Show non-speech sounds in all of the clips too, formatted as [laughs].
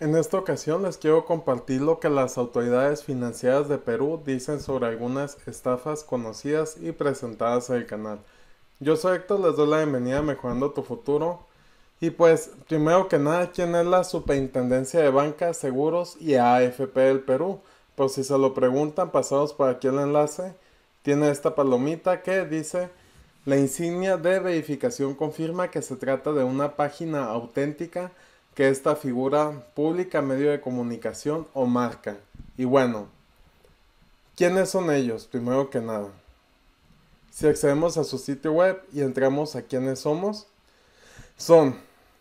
En esta ocasión les quiero compartir lo que las autoridades financieras de Perú dicen sobre algunas estafas conocidas y presentadas en el canal. Yo soy Héctor, les doy la bienvenida a Mejorando tu Futuro. Y pues, primero que nada, ¿quién es la Superintendencia de Bancas, Seguros y AFP del Perú? Por pues si se lo preguntan, pasados por aquí el enlace. Tiene esta palomita que dice la insignia de verificación confirma que se trata de una página auténtica que esta figura pública, medio de comunicación o marca. Y bueno, ¿quiénes son ellos? Primero que nada. Si accedemos a su sitio web y entramos a quiénes somos, son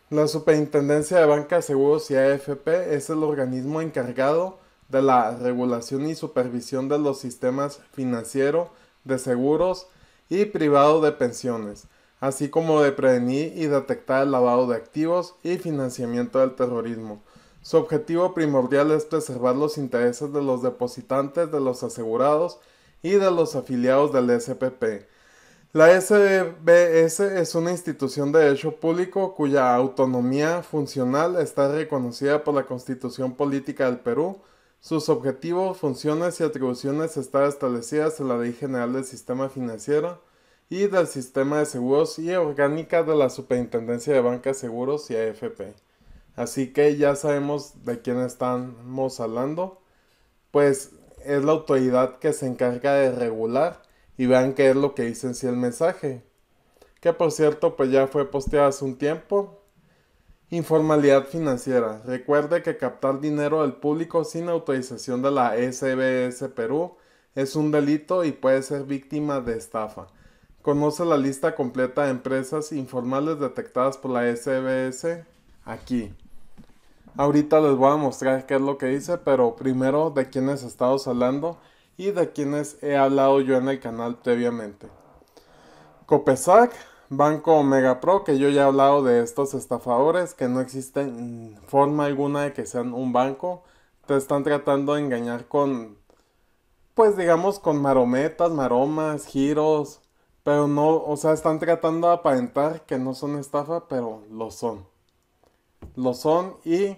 la Superintendencia de Banca, Seguros y AFP, es el organismo encargado de la regulación y supervisión de los sistemas financiero, de seguros y privado de pensiones así como de prevenir y detectar el lavado de activos y financiamiento del terrorismo. Su objetivo primordial es preservar los intereses de los depositantes, de los asegurados y de los afiliados del SPP. La SBS es una institución de derecho público cuya autonomía funcional está reconocida por la Constitución Política del Perú. Sus objetivos, funciones y atribuciones están establecidas en la Ley General del Sistema Financiero y del Sistema de Seguros y orgánica de la Superintendencia de Bancas, Seguros y AFP. Así que ya sabemos de quién estamos hablando. Pues es la autoridad que se encarga de regular y vean qué es lo que dice en sí el mensaje. Que por cierto, pues ya fue posteado hace un tiempo. Informalidad financiera. Recuerde que captar dinero del público sin autorización de la SBS Perú es un delito y puede ser víctima de estafa. Conoce la lista completa de empresas informales detectadas por la SBS aquí. Ahorita les voy a mostrar qué es lo que hice, pero primero de quiénes estamos hablando y de quienes he hablado yo en el canal previamente. Copesac, Banco Omega Pro, que yo ya he hablado de estos estafadores que no existen forma alguna de que sean un banco. Te están tratando de engañar con, pues digamos, con marometas, maromas, giros, pero no, o sea, están tratando de aparentar que no son estafa, pero lo son. Lo son y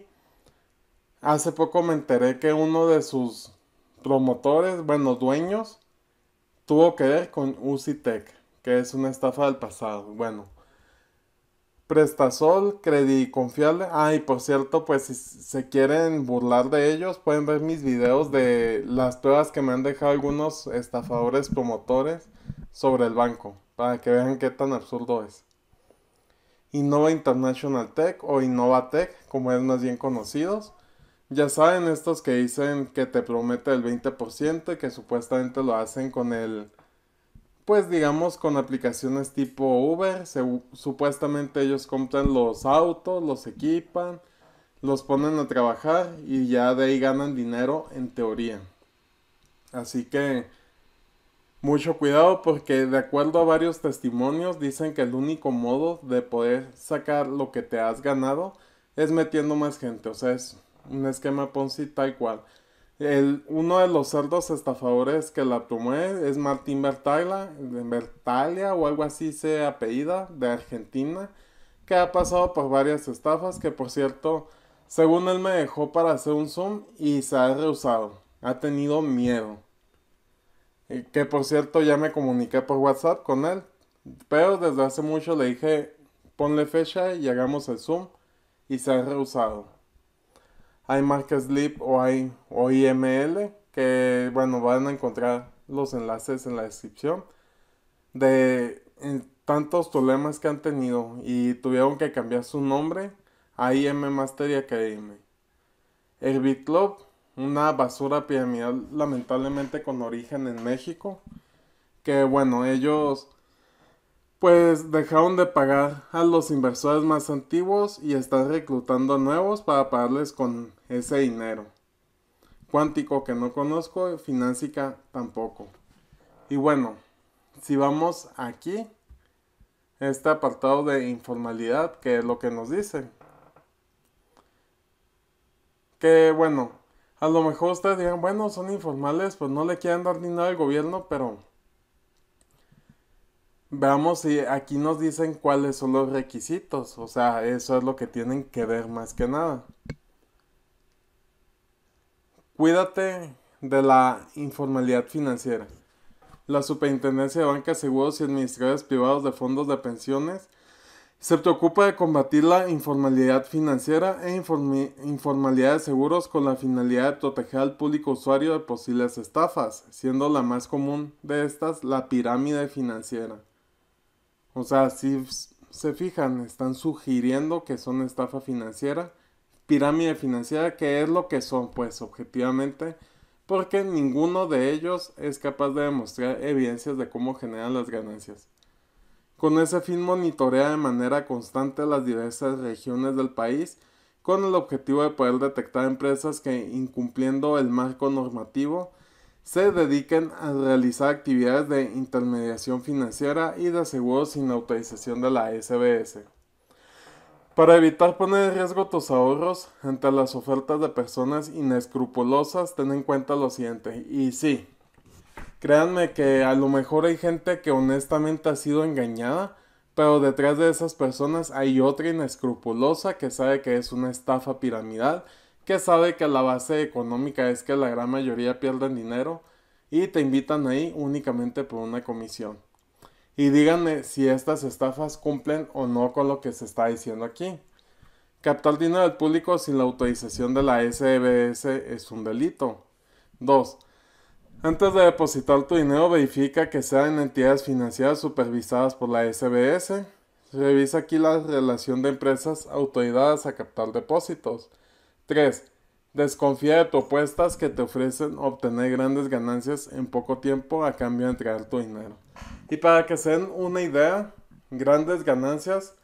hace poco me enteré que uno de sus promotores, bueno, dueños, tuvo que ver con UCITEC, que es una estafa del pasado. Bueno, Prestasol, Credit Confiable. Ah, y por cierto, pues si se quieren burlar de ellos, pueden ver mis videos de las pruebas que me han dejado algunos estafadores promotores sobre el banco, para que vean qué tan absurdo es. Innova International Tech o Innova Tech, como es más bien conocidos. Ya saben estos que dicen que te promete el 20%, que supuestamente lo hacen con el, pues digamos con aplicaciones tipo Uber, supuestamente ellos compran los autos, los equipan, los ponen a trabajar y ya de ahí ganan dinero en teoría. Así que mucho cuidado porque de acuerdo a varios testimonios dicen que el único modo de poder sacar lo que te has ganado es metiendo más gente, o sea, es un esquema Ponzi tal cual. El, uno de los cerdos estafadores que la promueve es Martín Bertaglia, o algo así se apellida, de Argentina, que ha pasado por varias estafas que por cierto, según él me dejó para hacer un zoom y se ha rehusado, ha tenido miedo. Que por cierto ya me comuniqué por WhatsApp con él. Pero desde hace mucho le dije, ponle fecha y hagamos el Zoom. Y se ha rehusado. Hay Mark Sleep o hay o IML que bueno van a encontrar los enlaces en la descripción de eh, tantos problemas que han tenido y tuvieron que cambiar su nombre a IM Master y El una basura piramidal lamentablemente con origen en México. Que bueno, ellos pues dejaron de pagar a los inversores más antiguos y están reclutando nuevos para pagarles con ese dinero. Cuántico que no conozco, Finánsica tampoco. Y bueno, si vamos aquí, este apartado de informalidad, que es lo que nos dice. Que bueno, a lo mejor ustedes digan bueno, son informales, pues no le quieren dar nada al gobierno, pero veamos si aquí nos dicen cuáles son los requisitos. O sea, eso es lo que tienen que ver más que nada. Cuídate de la informalidad financiera. La Superintendencia de Bancas, Seguros y Administradores Privados de Fondos de Pensiones se preocupa de combatir la informalidad financiera e informalidad de seguros con la finalidad de proteger al público usuario de posibles estafas, siendo la más común de estas la pirámide financiera. O sea, si se fijan, están sugiriendo que son estafa financiera, pirámide financiera, que es lo que son, pues objetivamente, porque ninguno de ellos es capaz de demostrar evidencias de cómo generan las ganancias. Con ese fin monitorea de manera constante las diversas regiones del país con el objetivo de poder detectar empresas que, incumpliendo el marco normativo, se dediquen a realizar actividades de intermediación financiera y de seguros sin autorización de la SBS. Para evitar poner en riesgo tus ahorros ante las ofertas de personas inescrupulosas, ten en cuenta lo siguiente. Y sí, Créanme que a lo mejor hay gente que honestamente ha sido engañada, pero detrás de esas personas hay otra inescrupulosa que sabe que es una estafa piramidal, que sabe que la base económica es que la gran mayoría pierden dinero y te invitan ahí únicamente por una comisión. Y díganme si estas estafas cumplen o no con lo que se está diciendo aquí. Captar dinero del público sin la autorización de la SBS es un delito. 2. Antes de depositar tu dinero, verifica que sean en entidades financieras supervisadas por la SBS. Revisa aquí la relación de empresas autorizadas a captar depósitos. 3. Desconfía de propuestas que te ofrecen obtener grandes ganancias en poco tiempo a cambio de entregar tu dinero. Y para que se den una idea, grandes ganancias,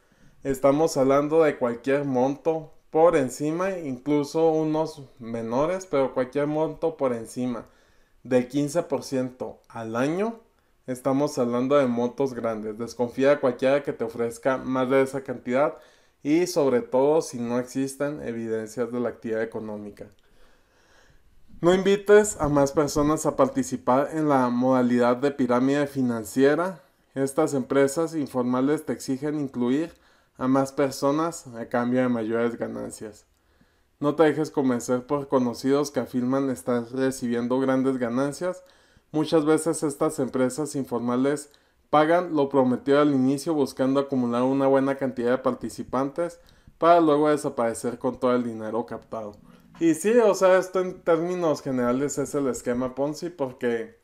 estamos hablando de cualquier monto por encima, incluso unos menores, pero cualquier monto por encima de 15% al año, estamos hablando de motos grandes. Desconfía de cualquiera que te ofrezca más de esa cantidad y sobre todo si no existen evidencias de la actividad económica. No invites a más personas a participar en la modalidad de pirámide financiera. Estas empresas informales te exigen incluir a más personas a cambio de mayores ganancias. No te dejes convencer por conocidos que afirman estar recibiendo grandes ganancias. Muchas veces estas empresas informales pagan lo prometido al inicio buscando acumular una buena cantidad de participantes para luego desaparecer con todo el dinero captado. Y sí, o sea, esto en términos generales es el esquema Ponzi porque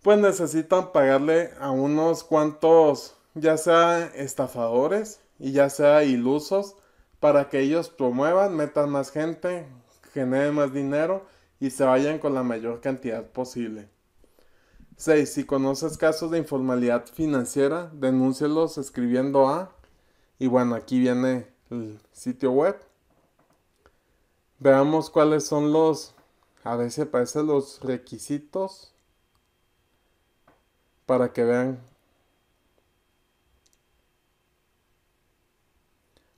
pues necesitan pagarle a unos cuantos ya sea estafadores y ya sea ilusos para que ellos promuevan, metan más gente, generen más dinero y se vayan con la mayor cantidad posible. 6. Si conoces casos de informalidad financiera, denúncialos escribiendo a... Y bueno, aquí viene el sitio web. Veamos cuáles son los... A ver si aparecen los requisitos para que vean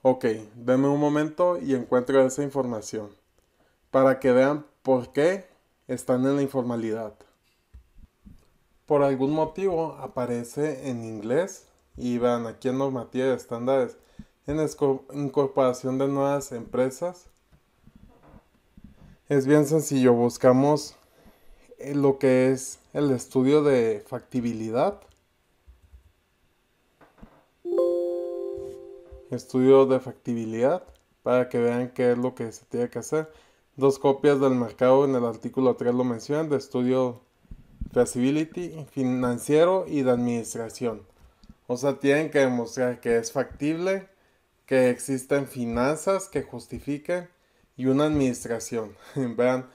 Ok, denme un momento y encuentro esa información para que vean por qué están en la informalidad. Por algún motivo aparece en inglés y vean aquí en normativa de estándares en incorporación de nuevas empresas. Es bien sencillo, buscamos eh, lo que es el estudio de factibilidad estudio de factibilidad para que vean qué es lo que se tiene que hacer. Dos copias del mercado en el artículo 3 lo mencionan, de estudio feasibility financiero y de administración. O sea, tienen que demostrar que es factible, que existen finanzas que justifiquen y una administración. [laughs] Vean,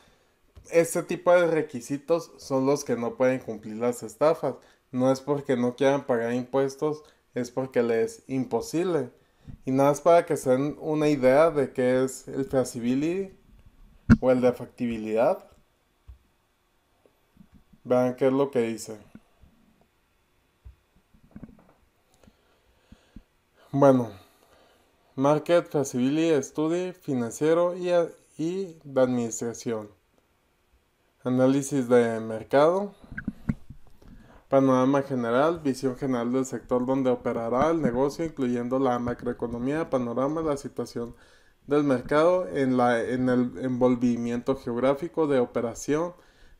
este tipo de requisitos son los que no pueden cumplir las estafas. No es porque no quieran pagar impuestos, es porque les es imposible. Y nada más para que se den una idea de qué es el feasibility o el de factibilidad. Vean qué es lo que dice. Bueno, Market Feasibility Study financiero y de administración. Análisis de mercado. Panorama general, visión general del sector donde operará el negocio, incluyendo la macroeconomía, panorama, la situación del mercado, en, la, en el envolvimiento geográfico de operación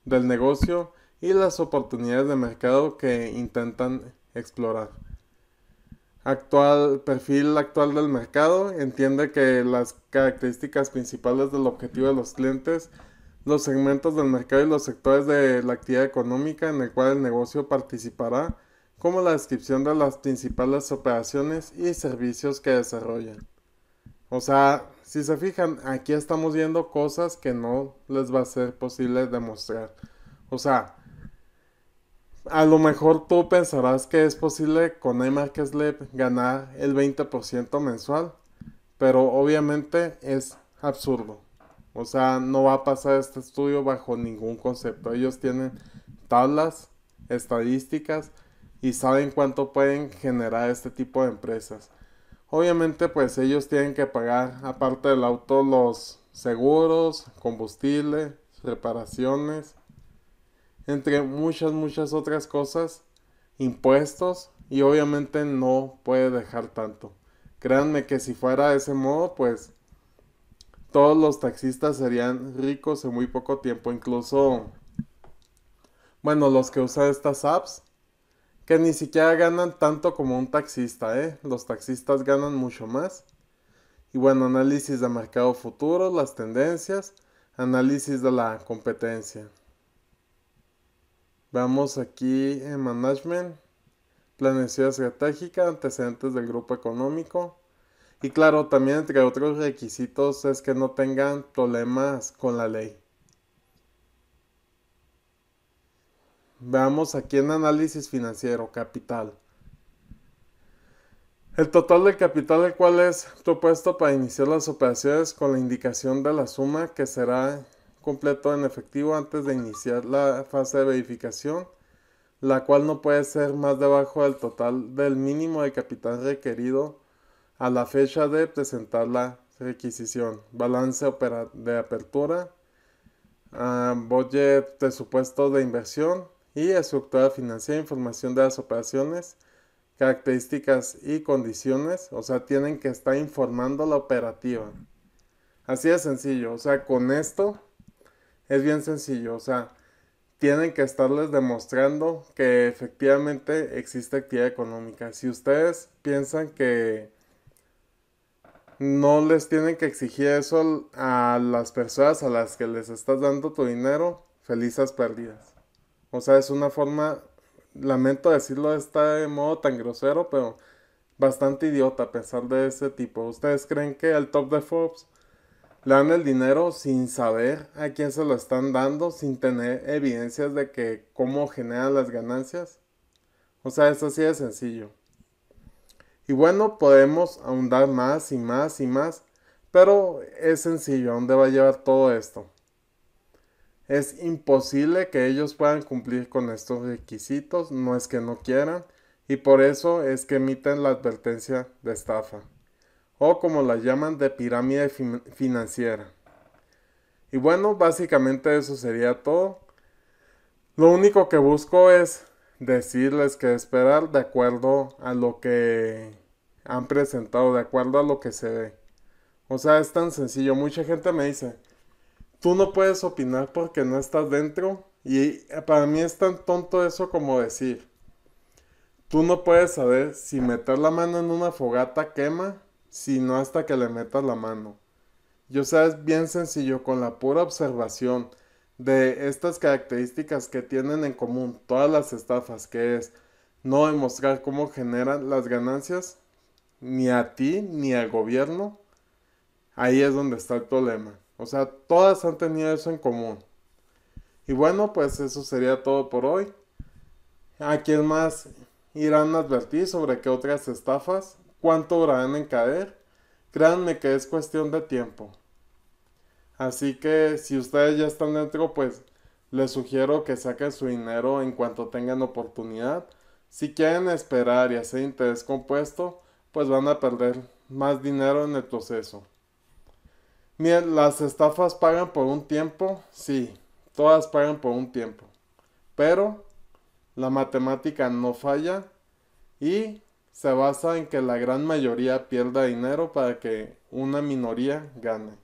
del negocio y las oportunidades de mercado que intentan explorar. Actual perfil actual del mercado entiende que las características principales del objetivo de los clientes los segmentos del mercado y los sectores de la actividad económica en el cual el negocio participará, como la descripción de las principales operaciones y servicios que desarrollan. O sea, si se fijan, aquí estamos viendo cosas que no les va a ser posible demostrar. O sea, a lo mejor tú pensarás que es posible con iMarkets ganar el 20% mensual, pero obviamente es absurdo. O sea, no va a pasar este estudio bajo ningún concepto. Ellos tienen tablas, estadísticas y saben cuánto pueden generar este tipo de empresas. Obviamente, pues ellos tienen que pagar, aparte del auto, los seguros, combustible, reparaciones, entre muchas, muchas otras cosas, impuestos y obviamente no puede dejar tanto. Créanme que si fuera de ese modo, pues todos los taxistas serían ricos en muy poco tiempo, incluso, bueno, los que usan estas apps, que ni siquiera ganan tanto como un taxista, ¿eh? Los taxistas ganan mucho más. Y bueno, análisis de mercado futuro, las tendencias, análisis de la competencia. Vamos aquí en management, planeación estratégica, antecedentes del grupo económico, y claro, también entre otros requisitos es que no tengan problemas con la ley. Veamos aquí en análisis financiero, capital. El total del capital, el cual es propuesto para iniciar las operaciones con la indicación de la suma que será completo en efectivo antes de iniciar la fase de verificación, la cual no puede ser más debajo del total del mínimo de capital requerido a la fecha de presentar la requisición, balance de apertura, ah, budget presupuesto de inversión y estructura financiera, información de las operaciones, características y condiciones, o sea, tienen que estar informando la operativa. Así de sencillo, o sea, con esto es bien sencillo, o sea, tienen que estarles demostrando que efectivamente existe actividad económica. Si ustedes piensan que no les tienen que exigir eso a las personas a las que les estás dando tu dinero, felices perdidas. O sea, es una forma, lamento decirlo de este modo tan grosero, pero bastante idiota pensar de ese tipo. ¿Ustedes creen que al top de Forbes le dan el dinero sin saber a quién se lo están dando, sin tener evidencias de que cómo generan las ganancias? O sea, es así de sencillo. Y bueno, podemos ahondar más y más y más, pero es sencillo, ¿a dónde va a llevar todo esto? Es imposible que ellos puedan cumplir con estos requisitos, no es que no quieran, y por eso es que emiten la advertencia de estafa, o como la llaman de pirámide financiera. Y bueno, básicamente eso sería todo. Lo único que busco es decirles que esperar de acuerdo a lo que han presentado, de acuerdo a lo que se ve. O sea, es tan sencillo. Mucha gente me dice, tú no puedes opinar porque no estás dentro. Y eh, para mí es tan tonto eso como decir, tú no puedes saber si meter la mano en una fogata quema, sino hasta que le metas la mano. Yo o sea, es bien sencillo, con la pura observación de estas características que tienen en común todas las estafas, que es no demostrar cómo generan las ganancias, ni a ti, ni al gobierno, ahí es donde está el problema. O sea, todas han tenido eso en común. Y bueno, pues eso sería todo por hoy. ¿A quién más irán a advertir sobre qué otras estafas? ¿Cuánto durarán en caer? Créanme que es cuestión de tiempo. Así que si ustedes ya están dentro, pues les sugiero que saquen su dinero en cuanto tengan oportunidad. Si quieren esperar y hacer interés compuesto, pues van a perder más dinero en el proceso. Miren, las estafas pagan por un tiempo, sí, todas pagan por un tiempo. Pero la matemática no falla y se basa en que la gran mayoría pierda dinero para que una minoría gane.